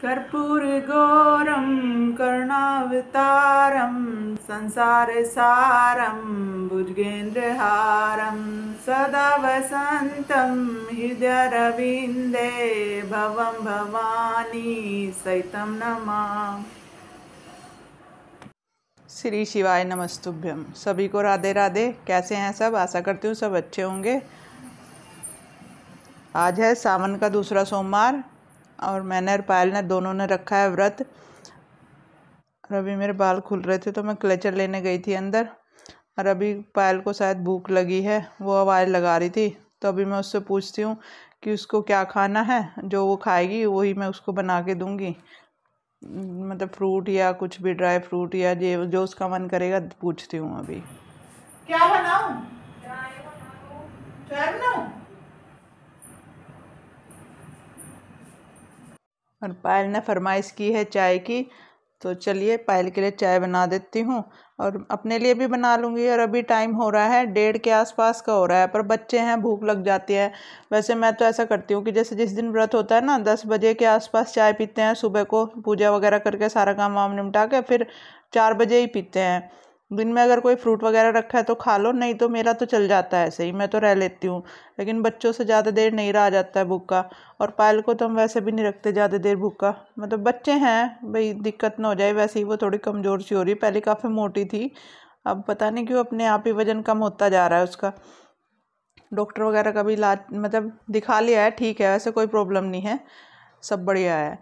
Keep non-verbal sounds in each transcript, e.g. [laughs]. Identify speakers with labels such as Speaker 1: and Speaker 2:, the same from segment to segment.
Speaker 1: संसार सारम संसारसारं भुजगेन्द्रहारं सदा हृदय रविंदे भव भवानी सहित नमा श्री शिवाय नमस्तुभ्यम सभी को राधे राधे कैसे हैं सब आशा करती हूँ सब अच्छे होंगे आज है सावन का दूसरा सोमवार और मैंने और पायल ने दोनों ने रखा है व्रत और अभी मेरे बाल खुल रहे थे तो मैं क्लेचर लेने गई थी अंदर और अभी पायल को शायद भूख लगी है वो आवाज़ लगा रही थी तो अभी मैं उससे पूछती हूँ कि उसको क्या खाना है जो वो खाएगी वही मैं उसको बना के दूँगी मतलब फ्रूट या कुछ भी ड्राई फ्रूट या जो जो उसका मन करेगा पूछती हूँ अभी क्या बनाऊँ बनाऊँ और पायल ने फरमाइश की है चाय की तो चलिए पायल के लिए चाय बना देती हूँ और अपने लिए भी बना लूँगी और अभी टाइम हो रहा है डेढ़ के आसपास का हो रहा है पर बच्चे हैं भूख लग जाती है वैसे मैं तो ऐसा करती हूँ कि जैसे जिस दिन व्रत होता है ना दस बजे के आसपास चाय पीते हैं सुबह को पूजा वगैरह करके सारा काम वाम निपटा के फिर चार बजे ही पीते हैं दिन में अगर कोई फ्रूट वगैरह रखा है तो खा लो नहीं तो मेरा तो चल जाता है ऐसे ही मैं तो रह लेती हूँ लेकिन बच्चों से ज़्यादा देर नहीं रहा जाता है भूखा और पायल को तो हम वैसे भी नहीं रखते ज़्यादा देर भूखा मतलब बच्चे हैं भाई दिक्कत ना हो जाए वैसे ही वो थोड़ी कमज़ोर सी हो रही पहले काफ़ी मोटी थी अब पता नहीं क्यों अपने आप ही वज़न कम होता जा रहा है उसका डॉक्टर वगैरह का भी इलाज मतलब दिखा लिया है ठीक है वैसे कोई प्रॉब्लम नहीं है सब बढ़िया है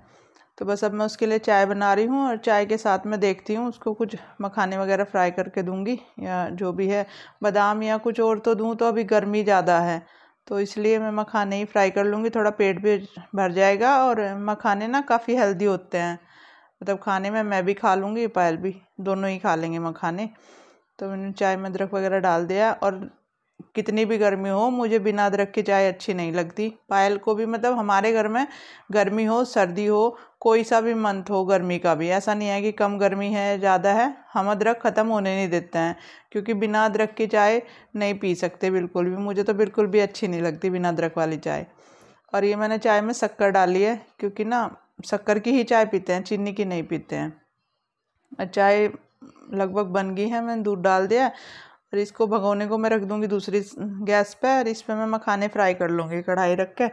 Speaker 1: तो बस अब मैं उसके लिए चाय बना रही हूँ और चाय के साथ मैं देखती हूँ उसको कुछ मखाने वगैरह फ्राई करके दूँगी या जो भी है बादाम या कुछ और तो दूँ तो अभी गर्मी ज़्यादा है तो इसलिए मैं मखाने ही फ्राई कर लूँगी थोड़ा पेट भी भर जाएगा और मखाने ना काफ़ी हेल्दी होते हैं मतलब खाने में मैं भी खा लूँगी पायल भी दोनों ही खा लेंगे मखाने तो मैंने चाय में अदरक वगैरह डाल दिया और कितनी भी गर्मी हो मुझे बिना अदरक की चाय अच्छी नहीं लगती पायल को भी मतलब हमारे घर में गर्मी हो सर्दी हो कोई सा भी मंथ हो गर्मी का भी ऐसा नहीं है कि कम गर्मी है ज़्यादा है हम अदरक ख़त्म होने नहीं देते हैं क्योंकि बिना अदरक की चाय नहीं पी सकते बिल्कुल भी मुझे तो बिल्कुल भी अच्छी नहीं लगती बिना अदरक वाली चाय और ये मैंने चाय में शक्कर डाली है क्योंकि ना शक्कर की ही चाय पीते हैं चीनी की नहीं पीते हैं चाय लगभग बन गई है मैंने दूध डाल दिया और इसको भगोने को मैं रख दूँगी दूसरी गैस पे और इस पर मैं मखाने फ्राई कर लूँगी कढ़ाई रख के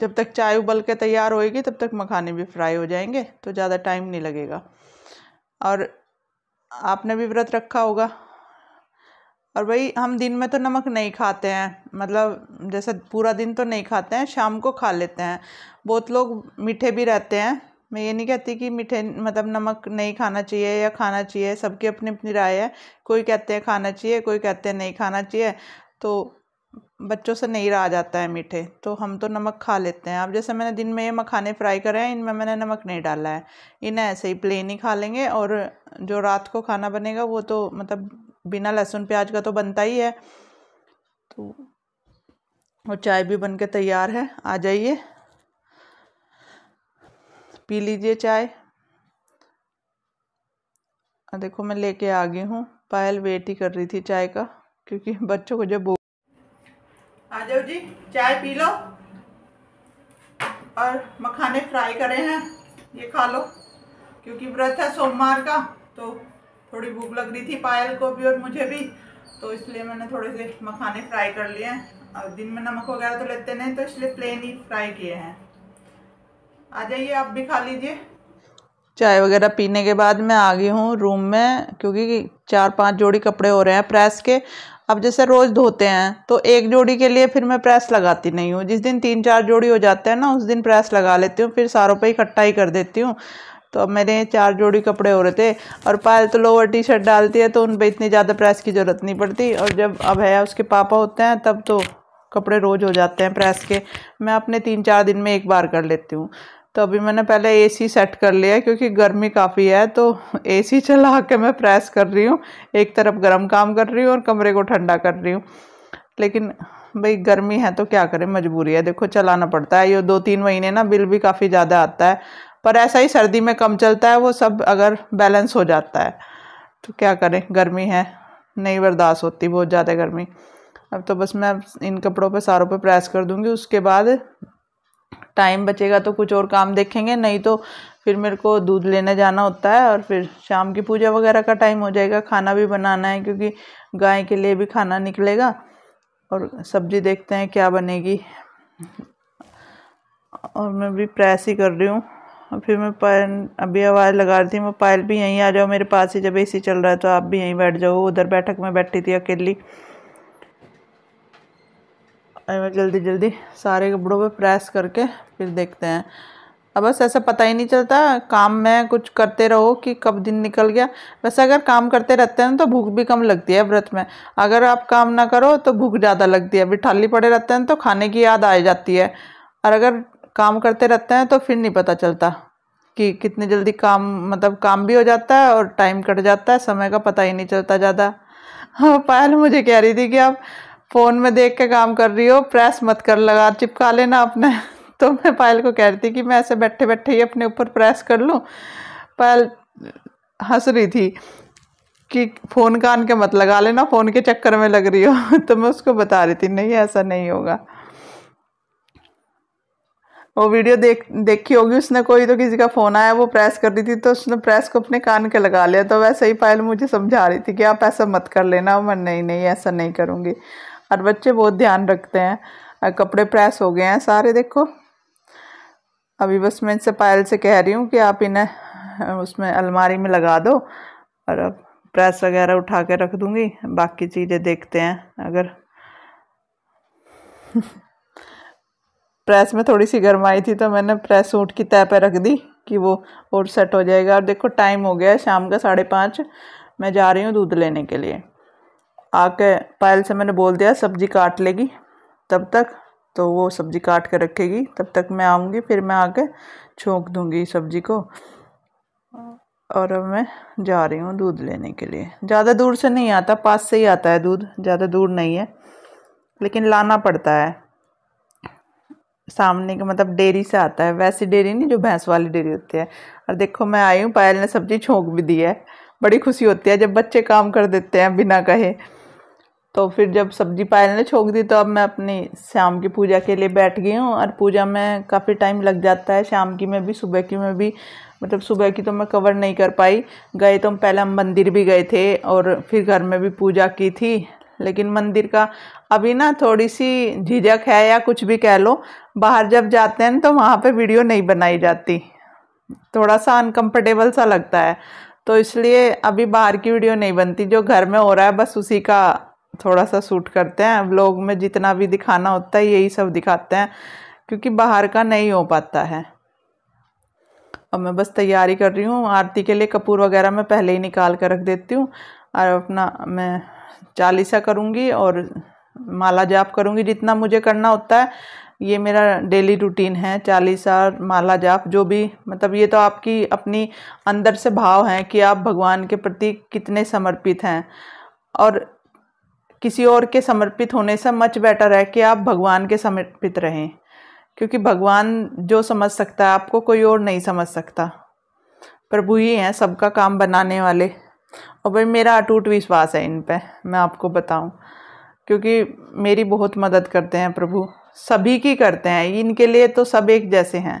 Speaker 1: जब तक चाय उबल के तैयार होएगी तब तक मखाने भी फ्राई हो जाएंगे तो ज़्यादा टाइम नहीं लगेगा और आपने भी व्रत रखा होगा और भाई हम दिन में तो नमक नहीं खाते हैं मतलब जैसे पूरा दिन तो नहीं खाते हैं शाम को खा लेते हैं बहुत लोग मीठे भी रहते हैं मैं ये नहीं कहती कि मीठे मतलब नमक नहीं खाना चाहिए या खाना चाहिए सबकी अपनी अपनी राय है कोई कहते हैं खाना चाहिए कोई कहते हैं नहीं खाना चाहिए तो बच्चों से नहीं रहा जाता है मीठे तो हम तो नमक खा लेते हैं अब जैसे मैंने दिन में ये मखाने फ्राई करे हैं इनमें मैंने नमक नहीं डाला है इन्हें ऐसे ही प्लेन ही खा लेंगे और जो रात को खाना बनेगा वो तो मतलब बिना लहसुन प्याज का तो बनता ही है तो और चाय भी बन के तैयार है आ जाइए पी लीजिए चाय देखो मैं लेके आ गई हूँ पायल वेट ही कर रही थी चाय का क्योंकि [laughs] बच्चों को जब आ जाओ जी चाय पी लो और मखाने फ्राई करे हैं ये खा लो क्योंकि व्रत है सोमवार का तो थोड़ी भूख लग रही थी पायल को भी और मुझे भी तो इसलिए मैंने थोड़े से मखाने फ्राई कर लिए हैं और दिन में नमक वगैरह तो लेते नहीं तो इसलिए प्लेन ही फ्राई किए हैं आ जाइए आप भी खा लीजिए चाय वगैरह पीने के बाद मैं आ गई हूँ रूम में क्योंकि चार पांच जोड़ी कपड़े हो रहे हैं प्रेस के अब जैसे रोज़ धोते हैं तो एक जोड़ी के लिए फिर मैं प्रेस लगाती नहीं हूँ जिस दिन तीन चार जोड़ी हो जाते हैं ना उस दिन प्रेस लगा लेती हूँ फिर सारों पे इकट्ठा ही कर देती हूँ तो अब मेरे चार जोड़ी कपड़े हो रहे थे और पायल तो लोअर टी शर्ट डालती है तो उन पर इतनी ज़्यादा प्रेस की ज़रूरत नहीं पड़ती और जब अब है उसके पापा होते हैं तब तो कपड़े रोज़ हो जाते हैं प्रेस के मैं अपने तीन चार दिन में एक बार कर लेती हूँ तो अभी मैंने पहले एसी सेट कर लिया है क्योंकि गर्मी काफ़ी है तो एसी चला के मैं प्रेस कर रही हूँ एक तरफ गर्म काम कर रही हूँ और कमरे को ठंडा कर रही हूँ लेकिन भाई गर्मी है तो क्या करें मजबूरी है देखो चलाना पड़ता है ये दो तीन महीने ना बिल भी काफ़ी ज़्यादा आता है पर ऐसा ही सर्दी में कम चलता है वो सब अगर बैलेंस हो जाता है तो क्या करें गर्मी है नहीं बर्दाश्त होती बहुत ज़्यादा गर्मी अब तो बस मैं इन कपड़ों पे सारों पे प्रेस कर दूंगी उसके बाद टाइम बचेगा तो कुछ और काम देखेंगे नहीं तो फिर मेरे को दूध लेने जाना होता है और फिर शाम की पूजा वगैरह का टाइम हो जाएगा खाना भी बनाना है क्योंकि गाय के लिए भी खाना निकलेगा और सब्जी देखते हैं क्या बनेगी और मैं भी प्रेस ही कर रही हूँ और फिर मैं पायल अभी आवाज़ लगा रही थी मैं पायल भी यहीं आ जाओ मेरे पास ही जब ए चल रहा है तो आप भी यहीं बैठ जाओ उधर बैठक में बैठी थी अकेली मैं जल्दी जल्दी सारे कपड़ों पे प्रेस करके फिर देखते हैं अब बस ऐसा पता ही नहीं चलता काम में कुछ करते रहो कि कब दिन निकल गया वैसे अगर काम करते रहते हैं तो भूख भी कम लगती है व्रत में अगर आप काम ना करो तो भूख ज़्यादा लगती है बिठाली पड़े रहते हैं तो खाने की याद आ जाती है और अगर काम करते रहते हैं तो फिर नहीं पता चलता कि कितनी जल्दी काम मतलब काम भी हो जाता है और टाइम कट जाता है समय का पता ही नहीं चलता ज़्यादा हाँ पायल मुझे कह रही थी कि आप फ़ोन में देख के काम कर रही हो प्रेस मत कर लगा चिपका लेना अपने [laughs] तो मैं पायल को कह रही थी कि मैं ऐसे बैठे बैठे ही अपने ऊपर प्रेस कर लूँ पायल हंस रही थी कि फ़ोन कान के मत लगा लेना फ़ोन के चक्कर में लग रही हो [laughs] तो मैं उसको बता रही थी नहीं ऐसा नहीं होगा वो वीडियो देख देखी होगी उसने कोई तो किसी का फ़ोन आया वो प्रेस कर रही थी तो उसने प्रेस को अपने कान के लगा लिया तो वैसे ही पायल मुझे समझा रही थी कि आप ऐसा मत कर लेना मैं नहीं नहीं ऐसा नहीं करूँगी और बच्चे बहुत ध्यान रखते हैं कपड़े प्रेस हो गए हैं सारे देखो अभी बस मैं इनसे पायल से कह रही हूँ कि आप इन्हें उसमें अलमारी में लगा दो और अब प्रेस वगैरह उठा के रख दूँगी बाकी चीज़ें देखते हैं अगर [laughs] प्रेस में थोड़ी सी गर्माई थी तो मैंने प्रेस सूट की तय पर रख दी कि वो और सेट हो जाएगा और देखो टाइम हो गया है शाम का साढ़े पाँच मैं जा रही हूँ दूध लेने के लिए आके पायल से मैंने बोल दिया सब्ज़ी काट लेगी तब तक तो वो सब्ज़ी काट कर रखेगी तब तक मैं आऊँगी फिर मैं आके छोंक दूँगी सब्ज़ी को और अब मैं जा रही हूँ दूध लेने के लिए ज़्यादा दूर से नहीं आता पास से ही आता है दूध ज़्यादा दूर नहीं है लेकिन लाना पड़ता है सामने का मतलब डेयरी से आता है वैसी डेयरी नहीं जो भैंस वाली डेयरी होती है और देखो मैं आई हूँ पायल ने सब्ज़ी छोंक भी दी है बड़ी खुशी होती है जब बच्चे काम कर देते हैं बिना कहे तो फिर जब सब्जी पायल ने छोंक दी तो अब मैं अपनी शाम की पूजा के लिए बैठ गई हूँ और पूजा में काफ़ी टाइम लग जाता है शाम की में भी सुबह की में भी मतलब सुबह की तो मैं कवर नहीं कर पाई गए तो हम पहले हम मंदिर भी गए थे और फिर घर में भी पूजा की थी लेकिन मंदिर का अभी ना थोड़ी सी झिझक है या कुछ भी कह लो बाहर जब जाते हैं तो वहाँ पर वीडियो नहीं बनाई जाती थोड़ा सा अनकम्फर्टेबल सा लगता है तो इसलिए अभी बाहर की वीडियो नहीं बनती जो घर में हो रहा है बस उसी का थोड़ा सा सूट करते हैं व्लॉग में जितना भी दिखाना होता है यही सब दिखाते हैं क्योंकि बाहर का नहीं हो पाता है अब मैं बस तैयारी कर रही हूँ आरती के लिए कपूर वगैरह मैं पहले ही निकाल कर रख देती हूँ और अपना मैं चालीसा करूँगी और माला जाप करूँगी जितना मुझे करना होता है ये मेरा डेली रूटीन है चालीसा माला जाप जो भी मतलब ये तो आपकी अपनी अंदर से भाव हैं कि आप भगवान के प्रति कितने समर्पित हैं और किसी और के समर्पित होने से मच बेटर है कि आप भगवान के समर्पित रहें क्योंकि भगवान जो समझ सकता है आपको कोई और नहीं समझ सकता प्रभु ही हैं सबका काम बनाने वाले और भाई मेरा अटूट विश्वास है इन पर मैं आपको बताऊं क्योंकि मेरी बहुत मदद करते हैं प्रभु सभी की करते हैं इनके लिए तो सब एक जैसे हैं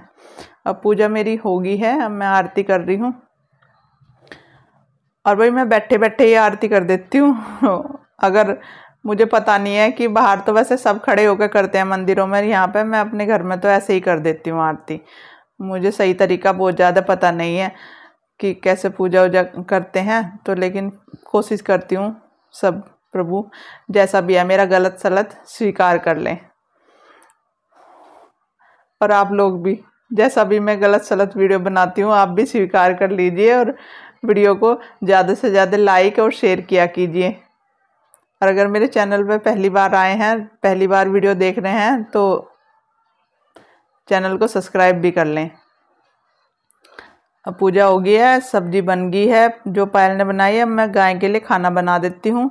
Speaker 1: अब पूजा मेरी होगी है अब मैं आरती कर रही हूँ और भाई मैं बैठे बैठे ही आरती कर देती हूँ [laughs] अगर मुझे पता नहीं है कि बाहर तो वैसे सब खड़े होकर करते हैं मंदिरों में यहाँ पे मैं अपने घर में तो ऐसे ही कर देती हूँ आरती मुझे सही तरीका बहुत ज़्यादा पता नहीं है कि कैसे पूजा वूजा करते हैं तो लेकिन कोशिश करती हूँ सब प्रभु जैसा भी है मेरा गलत सलत स्वीकार कर लें और आप लोग भी जैसा भी मैं गलत सलत वीडियो बनाती हूँ आप भी स्वीकार कर लीजिए और वीडियो को ज़्यादा से ज़्यादा लाइक और शेयर किया कीजिए और अगर मेरे चैनल पर पहली बार आए हैं पहली बार वीडियो देख रहे हैं तो चैनल को सब्सक्राइब भी कर लें अब पूजा हो गई है सब्जी बन गई है जो पायल ने बनाई है मैं गाय के लिए खाना बना देती हूँ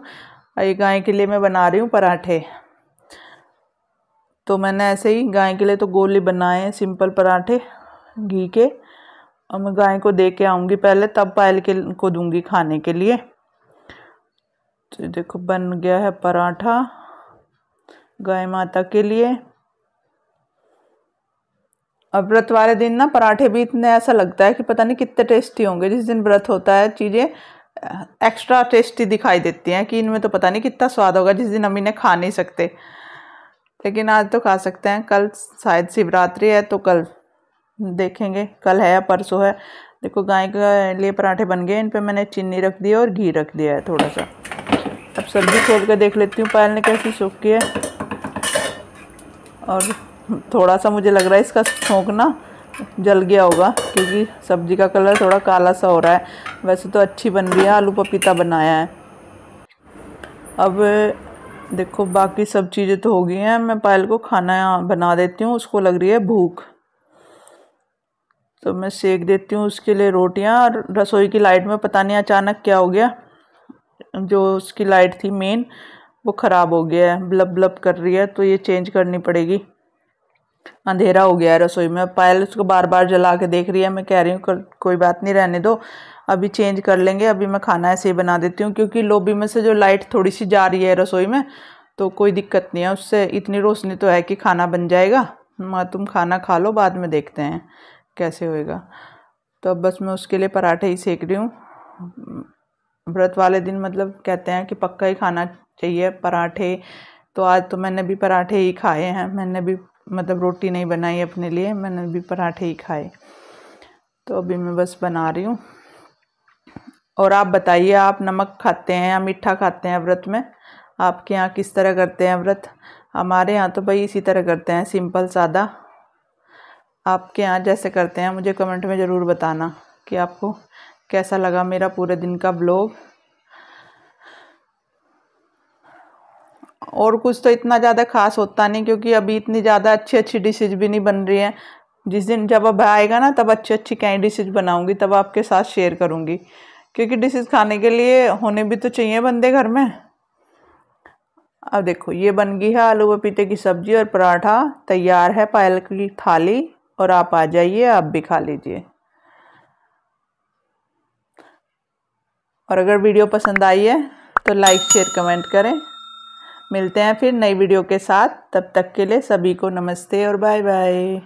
Speaker 1: और ये गाय के लिए मैं बना रही हूँ पराठे तो मैंने ऐसे ही गाय के लिए तो गोली बनाए हैं सिंपल पराठे घी के और मैं गाय को दे के आऊँगी पहले तब पायल के को दूँगी खाने के लिए तो देखो बन गया है पराठा गाय माता के लिए अब व्रत वाले दिन ना पराठे भी इतने ऐसा लगता है कि पता नहीं कितने टेस्टी होंगे जिस दिन व्रत होता है चीज़ें एक्स्ट्रा टेस्टी दिखाई देती हैं कि इनमें तो पता नहीं कितना स्वाद होगा जिस दिन हम इन्हें खा नहीं सकते लेकिन आज तो खा सकते हैं कल शायद शिवरात्रि है तो कल देखेंगे कल है या परसों है देखो गाय के लिए पराठे बन गए इन पर मैंने चीनी रख दी और घी रख दिया है थोड़ा सा अब सब्ज़ी खोल कर देख लेती हूँ पायल ने कैसी सूखी है और थोड़ा सा मुझे लग रहा है इसका छोंकना जल गया होगा क्योंकि सब्ज़ी का कलर थोड़ा काला सा हो रहा है वैसे तो अच्छी बन रही है आलू पपीता बनाया है अब देखो बाकी सब चीज़ें तो हो गई हैं मैं पायल को खाना बना देती हूँ उसको लग रही है भूख तो मैं सेक देती हूँ उसके लिए रोटियाँ और रसोई की लाइट में पता नहीं अचानक क्या हो गया जो उसकी लाइट थी मेन वो ख़राब हो गया है ब्लब ब्लब कर रही है तो ये चेंज करनी पड़ेगी अंधेरा हो गया है रसोई में पायल उसको बार बार जला के देख रही है मैं कह रही हूँ कोई बात नहीं रहने दो अभी चेंज कर लेंगे अभी मैं खाना ऐसे ही बना देती हूँ क्योंकि लोबी में से जो लाइट थोड़ी सी जा रही है रसोई में तो कोई दिक्कत नहीं है उससे इतनी रोशनी तो है कि खाना बन जाएगा माँ तुम खाना खा लो बाद में देखते हैं कैसे होएगा तो अब बस मैं उसके लिए पराठे ही सेक रही हूँ व्रत वाले दिन मतलब कहते हैं कि पक्का ही खाना चाहिए पराठे तो आज तो मैंने भी पराठे ही खाए हैं मैंने भी मतलब रोटी नहीं बनाई अपने लिए मैंने भी पराठे ही खाए तो अभी मैं बस बना रही हूँ और आप बताइए आप नमक खाते हैं या मीठा खाते हैं व्रत में आपके यहाँ किस तरह करते हैं व्रत हमारे यहाँ तो भाई इसी तरह करते हैं सिंपल सादा आपके यहाँ जैसे करते हैं मुझे कमेंट में ज़रूर बताना कि आपको कैसा लगा मेरा पूरे दिन का ब्लॉग और कुछ तो इतना ज़्यादा खास होता नहीं क्योंकि अभी इतनी ज़्यादा अच्छी अच्छी डिशेज भी नहीं बन रही हैं जिस दिन जब अब आएगा ना तब अच्छी अच्छी कई डिशेज बनाऊंगी तब आपके साथ शेयर करूंगी क्योंकि डिशेज खाने के लिए होने भी तो चाहिए बंदे घर में अब देखो ये बन गई है आलू पपीते की सब्ज़ी और पराठा तैयार है पायल की थाली और आप आ जाइए आप भी खा लीजिए और अगर वीडियो पसंद आई है तो लाइक शेयर कमेंट करें मिलते हैं फिर नई वीडियो के साथ तब तक के लिए सभी को नमस्ते और बाय बाय